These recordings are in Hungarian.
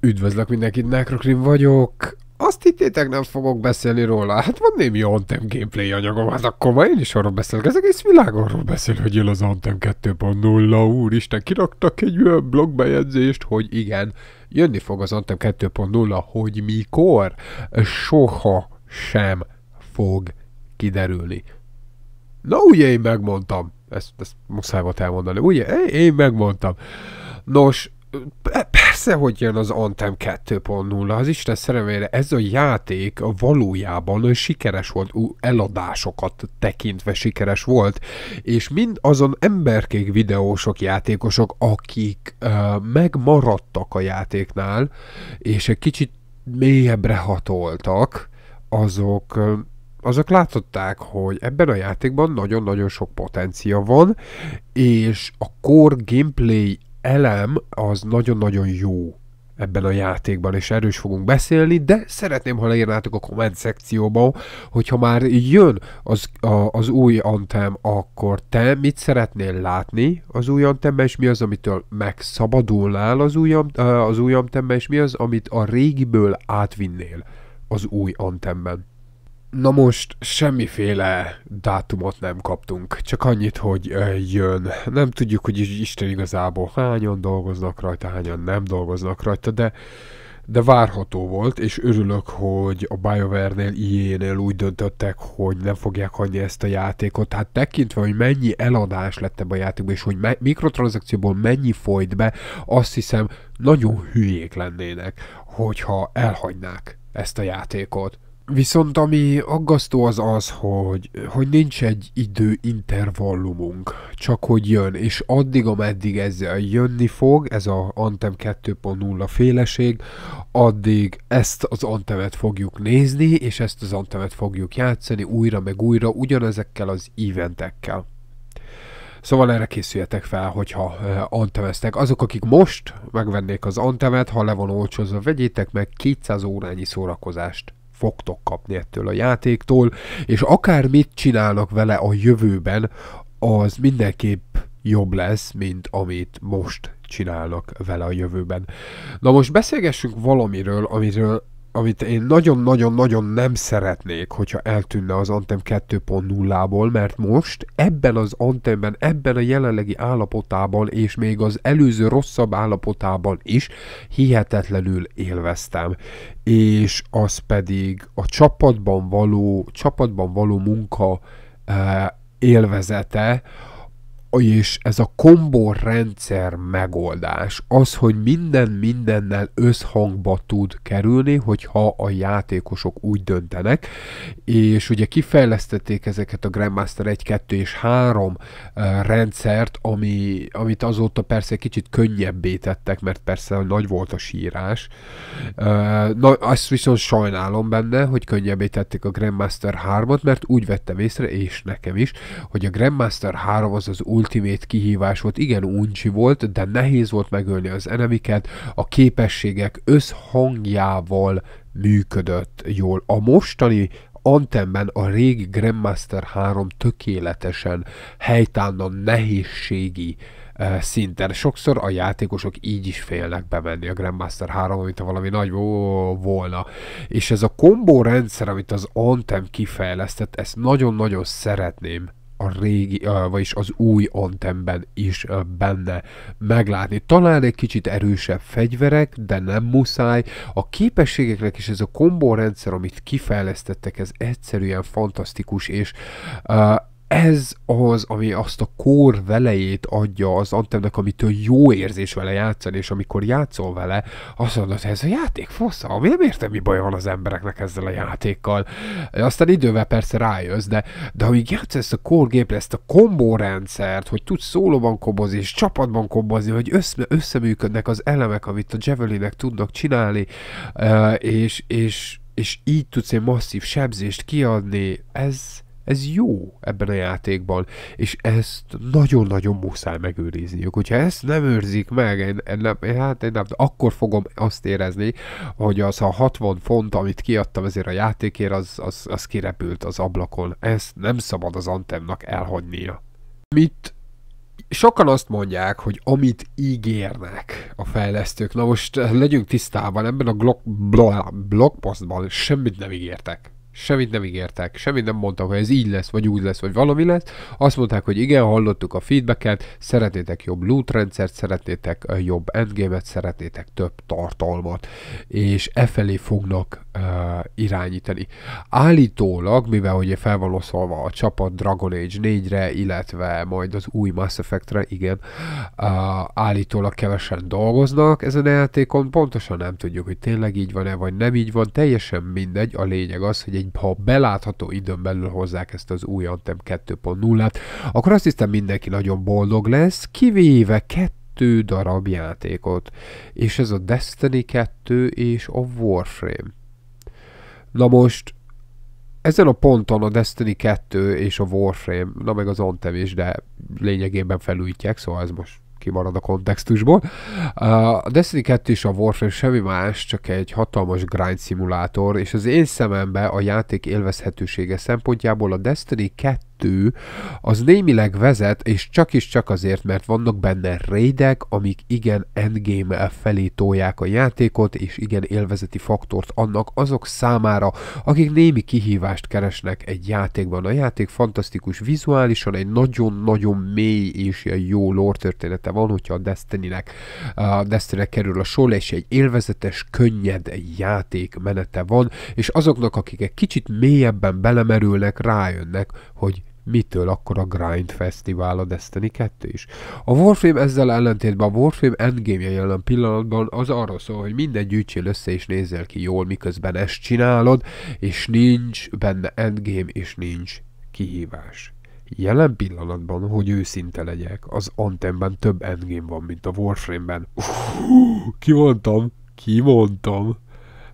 Üdvözlök mindenkit, Necrokrim vagyok. Azt hittétek, nem fogok beszélni róla. Hát van némi Antem gameplay anyagom, hát akkor ma én is arról beszélek. Az egész világ arról beszél, hogy jön az Antem 2.0. Úristen, kiraktak egy olyan blogbejegyzést, hogy igen, jönni fog az Antem 2.0, hogy mikor? Soha sem fog kiderülni. Na ugye én megmondtam. Ezt, ezt muszáj volt elmondani. Ugye én megmondtam. Nos, Persze, hogy jön az Anthem 2.0, az Isten szeremére ez a játék valójában sikeres volt, eladásokat tekintve sikeres volt, és mind azon emberkék videósok, játékosok, akik uh, megmaradtak a játéknál, és egy kicsit mélyebbre hatoltak, azok uh, azok látották, hogy ebben a játékban nagyon-nagyon sok potencia van, és a core gameplay elem az nagyon-nagyon jó ebben a játékban, és erős fogunk beszélni, de szeretném, ha leírnátok a komment szekcióba, hogyha már jön az, a, az új Antem, akkor te mit szeretnél látni az új Antemben, és mi az, amitől megszabadulnál az új, az új Antemben, és mi az, amit a régiből átvinnél az új Antemben? Na most semmiféle dátumot nem kaptunk, csak annyit, hogy jön. Nem tudjuk, hogy Isten igazából hányan dolgoznak rajta, hányan nem dolgoznak rajta, de de várható volt, és örülök, hogy a BioWare-nél, ie úgy döntöttek, hogy nem fogják hagyni ezt a játékot. Hát tekintve, hogy mennyi eladás lett ebbe a játékban, és hogy me- mikrotranszakcióból mennyi folyt be, azt hiszem, nagyon hülyék lennének, hogyha elhagynák ezt a játékot. Viszont ami aggasztó az az, hogy, hogy nincs egy idő intervallumunk, csak hogy jön, és addig, ameddig ez jönni fog, ez a Antem 2.0 féleség, addig ezt az Antemet fogjuk nézni, és ezt az Antemet fogjuk játszani újra meg újra, ugyanezekkel az eventekkel. Szóval erre készüljetek fel, hogyha eh, antemeztek. Azok, akik most megvennék az antemet, ha le van olcsózva, vegyétek meg 200 órányi szórakozást fogtok kapni ettől a játéktól, és akár mit csinálnak vele a jövőben, az mindenképp jobb lesz, mint amit most csinálnak vele a jövőben. Na most beszélgessünk valamiről, amiről amit én nagyon-nagyon-nagyon nem szeretnék, hogyha eltűnne az Anthem 2.0-ból, mert most ebben az Anthemben, ebben a jelenlegi állapotában, és még az előző rosszabb állapotában is hihetetlenül élveztem. És az pedig a csapatban való, csapatban való munka eh, élvezete, és ez a kombó rendszer megoldás, az, hogy minden mindennel összhangba tud kerülni, hogyha a játékosok úgy döntenek, és ugye kifejlesztették ezeket a Grandmaster 1, 2 és 3 rendszert, ami, amit azóta persze kicsit könnyebbé tettek, mert persze nagy volt a sírás. Na, azt viszont sajnálom benne, hogy könnyebbé tették a Grandmaster 3-at, mert úgy vettem észre, és nekem is, hogy a Grandmaster 3 az az új ultimate kihívás volt, igen uncsi volt, de nehéz volt megölni az enemiket, a képességek összhangjával működött jól. A mostani Antemben a régi Grandmaster 3 tökéletesen a nehézségi eh, szinten. Sokszor a játékosok így is félnek bemenni a Grandmaster 3, mint valami nagy volna. És ez a kombó rendszer, amit az Antem kifejlesztett, ezt nagyon-nagyon szeretném a régi, vagyis az új Antemben is benne meglátni. Talán egy kicsit erősebb fegyverek, de nem muszáj. A képességeknek is ez a kombó rendszer, amit kifejlesztettek, ez egyszerűen fantasztikus, és ez az, ami azt a kór velejét adja az Antemnek, amitől jó érzés vele játszani, és amikor játszol vele, azt mondod, hogy ez a játék fosza, miért értem, mi baj van az embereknek ezzel a játékkal. Aztán idővel persze rájössz, de, de amíg játszol ezt a core gépre, ezt a kombórendszert, hogy tudsz szólóban kobozni, és csapatban kobozni, hogy össze, összeműködnek az elemek, amit a Javelinek tudnak csinálni, és, és, és így tudsz egy masszív sebzést kiadni, ez, ez jó ebben a játékban, és ezt nagyon-nagyon muszáj megőrizniük. Hogyha ezt nem őrzik meg, én, én nem, hát én nem, akkor fogom azt érezni, hogy az a 60 font, amit kiadtam ezért a játékért, az, az, az kirepült az ablakon. Ezt nem szabad az Antemnak elhagynia. Mit sokan azt mondják, hogy amit ígérnek a fejlesztők, na most legyünk tisztában, ebben a blog, blog, blogpostban semmit nem ígértek semmit nem ígértek, semmit nem mondtak, hogy ez így lesz, vagy úgy lesz, vagy valami lesz. Azt mondták, hogy igen, hallottuk a feedbacket, szeretnétek jobb loot rendszert, szeretnétek jobb endgame-et, szeretnétek több tartalmat, és e felé fognak uh, irányítani. Állítólag, mivel ugye fel van oszolva a csapat Dragon Age 4-re, illetve majd az új Mass Effect-re, igen, uh, állítólag kevesen dolgoznak ezen a játékon, pontosan nem tudjuk, hogy tényleg így van-e, vagy nem így van, teljesen mindegy, a lényeg az, hogy egy ha belátható időn belül hozzák ezt az új Anthem 2.0-át, akkor azt hiszem mindenki nagyon boldog lesz, kivéve kettő kettő darab játékot, és ez a Destiny 2 és a Warframe. Na most, ezen a ponton a Destiny 2 és a Warframe, na meg az Anthem is, de lényegében felújítják, szóval ez most kimarad a kontextusból. A Destiny 2 és a Warframe semmi más, csak egy hatalmas grind szimulátor, és az én szemembe a játék élvezhetősége szempontjából a Destiny 2 kettő, az némileg vezet, és csak is csak azért, mert vannak benne raidek, amik igen endgame felé tolják a játékot, és igen élvezeti faktort annak azok számára, akik némi kihívást keresnek egy játékban. A játék fantasztikus vizuálisan, egy nagyon-nagyon mély és jó lore története van, hogyha a Destiny-nek destiny kerül a sor, és egy élvezetes, könnyed játék menete van, és azoknak, akik egy kicsit mélyebben belemerülnek, rájönnek, hogy mitől akkor a Grind Fesztivál a Destiny 2 is. A Warframe ezzel ellentétben a Warframe endgame jelen pillanatban az arról szól, hogy minden gyűjtsél össze és nézzel ki jól, miközben ezt csinálod, és nincs benne endgame, és nincs kihívás. Jelen pillanatban, hogy őszinte legyek, az Antemben több endgame van, mint a Warframe-ben. Kimondtam, kimondtam.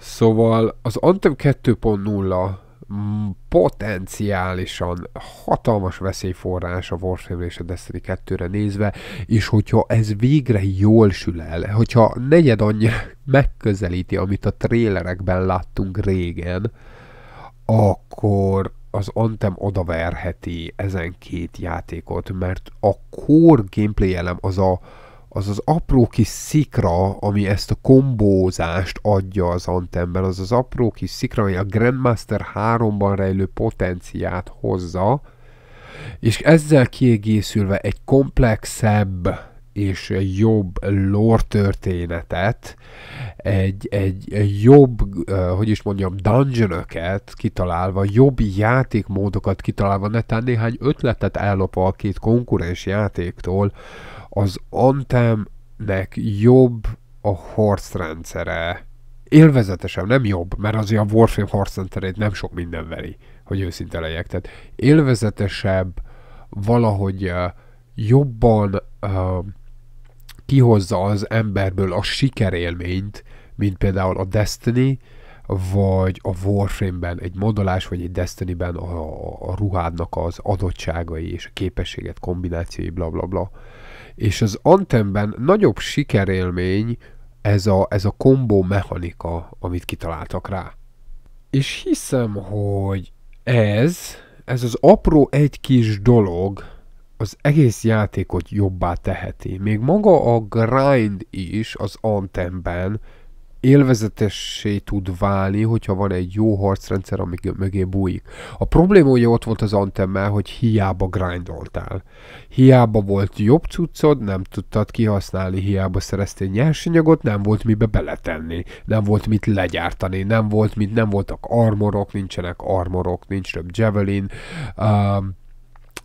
Szóval az Antem 2.0 potenciálisan hatalmas veszélyforrás a Warframe és a Destiny 2-re nézve, és hogyha ez végre jól sül el, hogyha negyed annyira megközelíti, amit a trélerekben láttunk régen, akkor az Antem odaverheti ezen két játékot, mert a core gameplay elem az a, az az apró kis szikra, ami ezt a kombózást adja az Antemben, az az apró kis szikra, ami a Grandmaster 3-ban rejlő potenciát hozza, és ezzel kiegészülve egy komplexebb és jobb lore történetet, egy, egy jobb, hogy is mondjam, dungeonöket kitalálva, jobb játékmódokat kitalálva, netán néhány ötletet ellopva a két konkurens játéktól, az Antemnek jobb a horse rendszere. Élvezetesebb, nem jobb, mert azért a Warframe horse rendszerét nem sok minden veri, hogy őszinte legyek. Tehát élvezetesebb, valahogy jobban uh, kihozza az emberből a sikerélményt, mint például a Destiny, vagy a Warframe-ben egy modolás, vagy egy Destiny-ben a, a ruhádnak az adottságai és a képességet kombinációi, bla bla bla és az Antemben nagyobb sikerélmény ez a, ez a kombó mechanika, amit kitaláltak rá. És hiszem, hogy ez, ez az apró egy kis dolog, az egész játékot jobbá teheti. Még maga a grind is az Antemben élvezetessé tud válni, hogyha van egy jó harcrendszer, ami mögé bújik. A probléma ugye ott volt az antemmel, hogy hiába grindoltál. Hiába volt jobb cuccod, nem tudtad kihasználni, hiába szereztél nyersanyagot, nem volt mibe beletenni, nem volt mit legyártani, nem volt mit, nem voltak armorok, nincsenek armorok, nincs több javelin, um,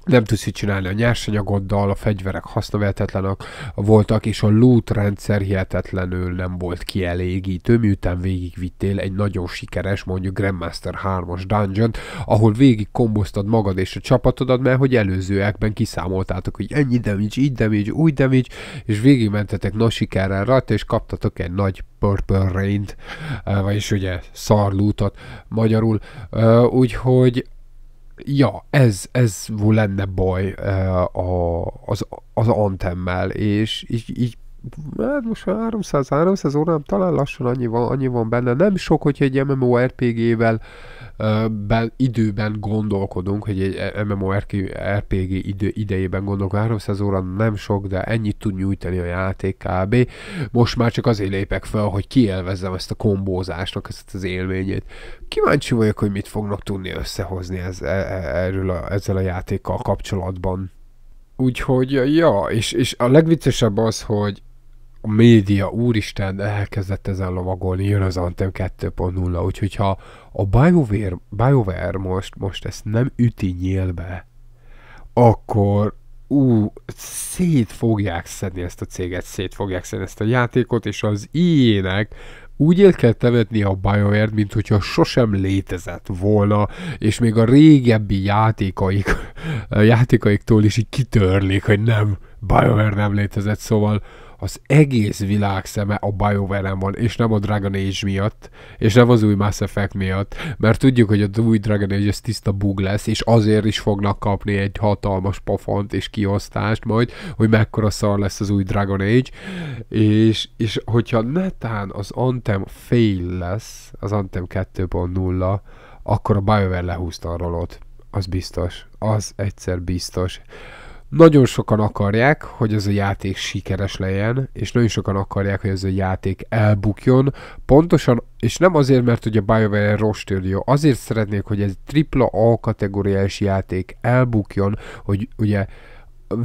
nem tudsz így csinálni a nyersanyagoddal, a fegyverek hasznavehetetlenek voltak, és a loot rendszer hihetetlenül nem volt kielégítő, miután végigvittél egy nagyon sikeres, mondjuk Grandmaster 3-as dungeon ahol végig komboztad magad és a csapatodat, mert hogy előzőekben kiszámoltátok, hogy ennyi damage, így damage, úgy damage, és végigmentetek nagy sikerrel rajta, és kaptatok egy nagy Purple Rain-t, eh, vagyis ugye szar magyarul, eh, úgyhogy ja, ez, ez lenne baj eh, a, az, az antemmel, és így, így hát most 300, 300 órám, talán lassan annyi van, annyi van benne. Nem sok, hogyha egy MMORPG-vel ben, időben gondolkodunk, hogy egy MMORPG idő, idejében gondolkodunk, 300 óra nem sok, de ennyit tud nyújtani a játék kb. Most már csak azért lépek fel, hogy kielvezzem ezt a kombózásnak, ezt az élményét. Kíváncsi vagyok, hogy mit fognak tudni összehozni ez, e, e, erről a, ezzel a játékkal kapcsolatban. Úgyhogy, ja, és, és a legviccesebb az, hogy a média, úristen, elkezdett ezen lovagolni, jön az Anthem 2.0, úgyhogy ha a BioWare, BioWare most, most ezt nem üti nyílbe, akkor ú, szét fogják szedni ezt a céget, szét fogják szedni ezt a játékot, és az ilyenek úgy el kell temetni a BioWare-t, mint hogyha sosem létezett volna, és még a régebbi játékaik, játékaiktól is így kitörlik, hogy nem, BioWare nem létezett, szóval az egész világ szeme a bioware van, és nem a Dragon Age miatt, és nem az új Mass Effect miatt, mert tudjuk, hogy az új Dragon Age ez tiszta bug lesz, és azért is fognak kapni egy hatalmas pofont és kiosztást majd, hogy mekkora szar lesz az új Dragon Age, és, és hogyha netán az Anthem fail lesz, az Anthem 2.0, akkor a BioWare lehúzta a rolót. Az biztos. Az egyszer biztos nagyon sokan akarják, hogy ez a játék sikeres legyen, és nagyon sokan akarják, hogy ez a játék elbukjon. Pontosan, és nem azért, mert hogy a BioWare stúdió, azért szeretnék, hogy ez tripla A kategóriás játék elbukjon, hogy ugye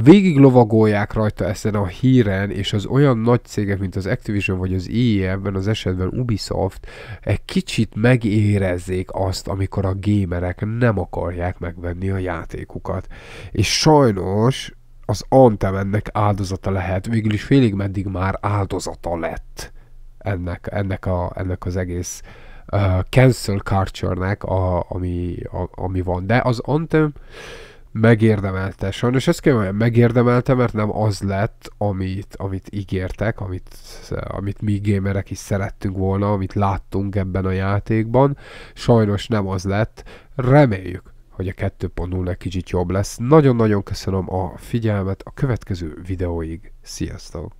végig lovagolják rajta ezen a híren, és az olyan nagy cégek, mint az Activision vagy az EA, ebben az esetben Ubisoft, egy kicsit megérezzék azt, amikor a gémerek nem akarják megvenni a játékukat. És sajnos az Antem ennek áldozata lehet, végül is félig meddig már áldozata lett ennek, ennek, a, ennek az egész uh, cancel culture-nek, a, ami, a, ami van. De az Anthem megérdemelte. Sajnos ezt kell mondani, megérdemelte, mert nem az lett, amit, amit ígértek, amit, amit mi gamerek is szerettünk volna, amit láttunk ebben a játékban. Sajnos nem az lett. Reméljük, hogy a 2.0 kicsit jobb lesz. Nagyon-nagyon köszönöm a figyelmet, a következő videóig. Sziasztok!